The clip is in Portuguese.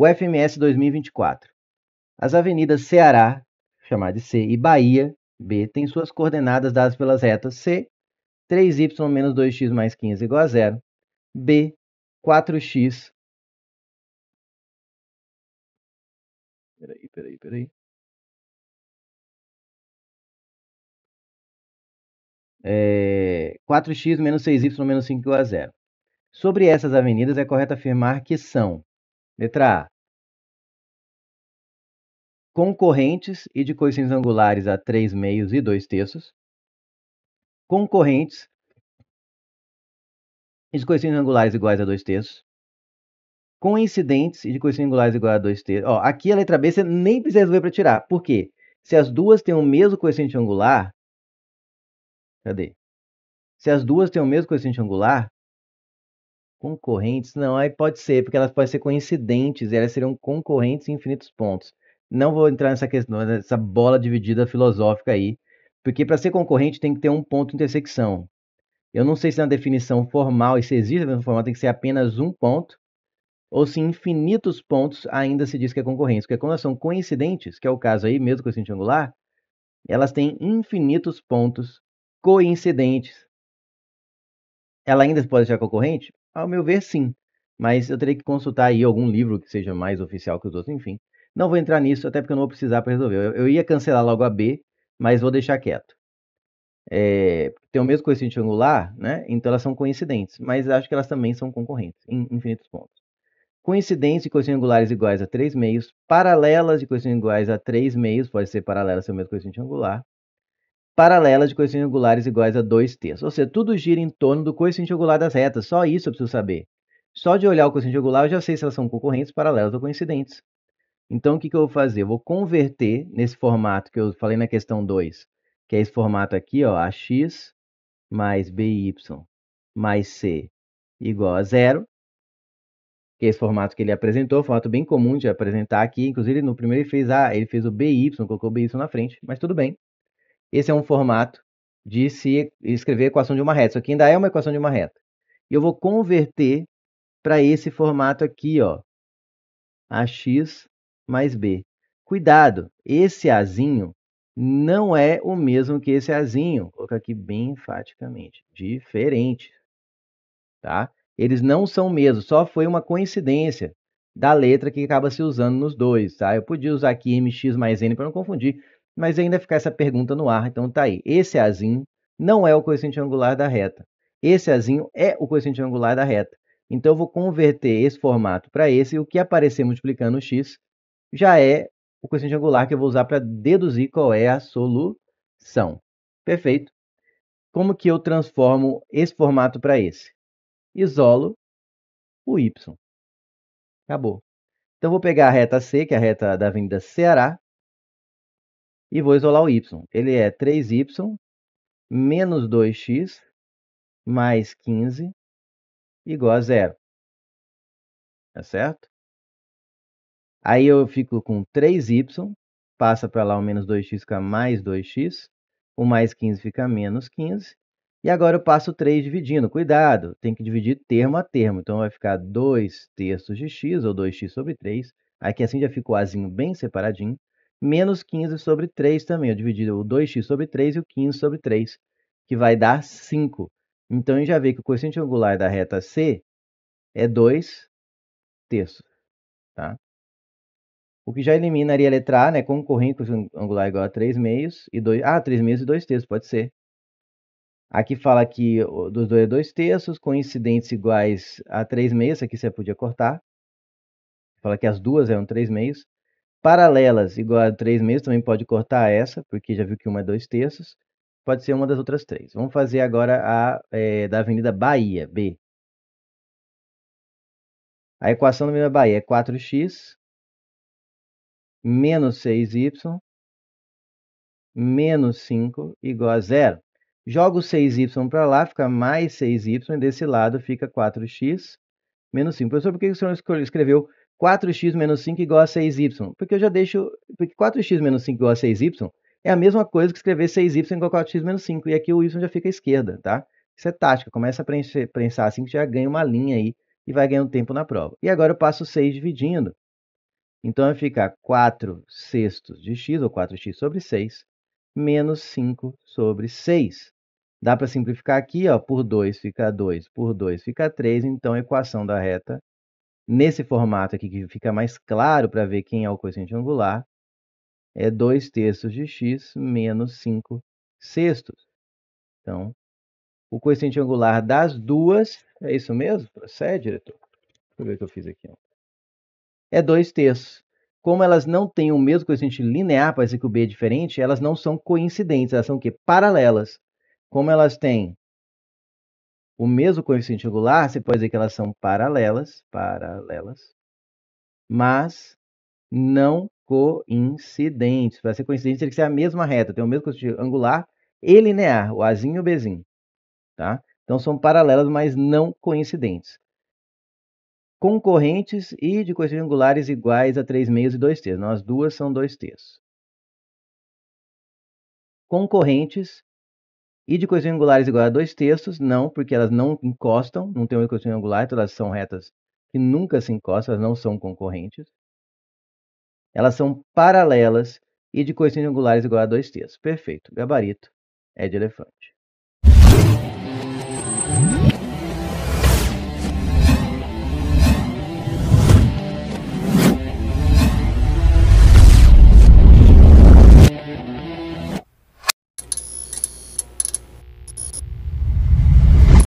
o FMS 2024. As avenidas Ceará, chamada de C, e Bahia, B, têm suas coordenadas dadas pelas retas C, 3y menos 2x mais 15 igual a zero, B, 4x. Peraí, peraí, peraí. É, 4x menos 6y menos 5 igual a zero. Sobre essas avenidas, é correto afirmar que são Letra A. Concorrentes e de coeficientes angulares a 3 meios e 2 terços. Concorrentes e de coeficientes angulares iguais a 2 terços. Coincidentes e de coeficientes angulares iguais a 2 terços. Ó, aqui a letra B você nem precisa resolver para tirar. Por quê? Se as duas têm o mesmo coeficiente angular. Cadê? Se as duas têm o mesmo coeficiente angular, Concorrentes? Não, aí pode ser, porque elas podem ser coincidentes, e elas seriam concorrentes em infinitos pontos. Não vou entrar nessa questão, nessa bola dividida filosófica aí, porque para ser concorrente tem que ter um ponto de intersecção. Eu não sei se na definição formal, e se existe a definição formal, tem que ser apenas um ponto, ou se infinitos pontos ainda se diz que é concorrência. Porque quando elas são coincidentes, que é o caso aí mesmo com o sentido angular, elas têm infinitos pontos coincidentes. Ela ainda pode ser concorrente? Ao meu ver, sim. Mas eu terei que consultar aí algum livro que seja mais oficial que os outros, enfim. Não vou entrar nisso, até porque eu não vou precisar para resolver. Eu, eu, ia cancelar logo a B, mas vou deixar quieto. É, tem o mesmo coeficiente angular, né? Então elas são coincidentes, mas acho que elas também são concorrentes em infinitos pontos. Coincidentes de coeficientes angulares iguais a 3 meios, paralelas de coeficientes iguais a 3 meios, pode ser paralelas se é o mesmo coeficiente angular. Paralelas de coeficientes angulares iguais a 2 terços. Ou seja, tudo gira em torno do coeficiente angular das retas. Só isso eu preciso saber. Só de olhar o coeficiente angular eu já sei se elas são concorrentes, paralelas ou coincidentes. Então, o que, que eu vou fazer? Eu vou converter nesse formato que eu falei na questão 2, que é esse formato aqui, ó, ax mais by mais c igual a zero, que é esse formato que ele apresentou, formato bem comum de apresentar aqui, inclusive no primeiro ele fez A, ele fez o BY, colocou o BY na frente, mas tudo bem. Esse é um formato de se escrever equação de uma reta. Isso aqui ainda é uma equação de uma reta. E eu vou converter para esse formato aqui, ó. AX mais B. Cuidado, esse Azinho não é o mesmo que esse Azinho. Vou colocar aqui bem enfaticamente. Diferente. Tá? Eles não são mesmos. só foi uma coincidência da letra que acaba se usando nos dois, tá? Eu podia usar aqui mx mais n para não confundir, mas ainda fica essa pergunta no ar, então tá aí. Esse azinho não é o coeficiente angular da reta. Esse azinho é o coeficiente angular da reta. Então eu vou converter esse formato para esse e o que aparecer multiplicando o x já é o coeficiente angular que eu vou usar para deduzir qual é a solução. Perfeito. Como que eu transformo esse formato para esse? Isolo o y. Acabou. Então vou pegar a reta C, que é a reta da Avenida Ceará, e vou isolar o y. Ele é 3y menos 2x mais 15 igual a zero. Tá certo? Aí eu fico com 3y, passa para lá o menos 2x fica mais 2x, o mais 15 fica menos 15, e agora eu passo 3 dividindo. Cuidado, tem que dividir termo a termo. Então vai ficar 2 terços de x, ou 2x sobre 3. Aqui assim já fica o azinho bem separadinho menos 15 sobre 3 também. Eu dividi o 2x sobre 3 e o 15 sobre 3, que vai dar 5. Então, a gente já vê que o coeficiente angular da reta C é 2 terços. Tá? O que já eliminaria a letra A, né? Como corrente angular igual a 3 meios e 2... Ah, 3 meios e 2 terços, pode ser. Aqui fala que dos dois é 2 terços, coincidentes iguais a 3 meios, aqui você podia cortar. Fala que as duas eram 3 meios. Paralelas igual a 3 meses, também pode cortar essa, porque já viu que uma é 2 terços. Pode ser uma das outras três. Vamos fazer agora a é, da Avenida Bahia, B. A equação da Avenida Bahia é 4x menos 6y menos 5 igual a zero. Jogo 6y para lá, fica mais 6y, e desse lado fica 4x menos 5. Professor, por que o senhor escreveu 4x menos 5 igual a 6y. Porque eu já deixo. Porque 4x menos 5 igual a 6y é a mesma coisa que escrever 6y igual a 4x menos 5. E aqui o y já fica à esquerda, tá? Isso é tática. Começa a pensar assim que já ganha uma linha aí e vai ganhando tempo na prova. E agora eu passo 6 dividindo. Então vai ficar 4 sextos de x, ou 4x sobre 6, menos 5 sobre 6. Dá para simplificar aqui, ó, por 2 fica 2, por 2 fica 3, então a equação da reta Nesse formato aqui, que fica mais claro para ver quem é o coeficiente angular, é 2 terços de x menos 5 sextos. Então, o coeficiente angular das duas, é isso mesmo? Procede, diretor? Deixa eu ver o que eu fiz aqui. Ó. É 2 terços. Como elas não têm o mesmo coeficiente linear, parece que o B é diferente, elas não são coincidentes, elas são o quê? Paralelas. Como elas têm o mesmo coeficiente angular, você pode dizer que elas são paralelas, paralelas, mas não coincidentes. Para ser coincidente, teria que ser a mesma reta, tem o mesmo coeficiente angular e linear, o Azinho e o Bzinho. Tá? Então são paralelas, mas não coincidentes. Concorrentes e de coeficientes angulares iguais a 3 meios e 2 terços. Não, as duas são 2 terços. Concorrentes e de coisas angulares igual a dois terços, não, porque elas não encostam, não tem uma equação angular, então elas são retas que nunca se encostam, elas não são concorrentes. Elas são paralelas e de coisas angulares igual a dois terços. Perfeito, gabarito é de elefante.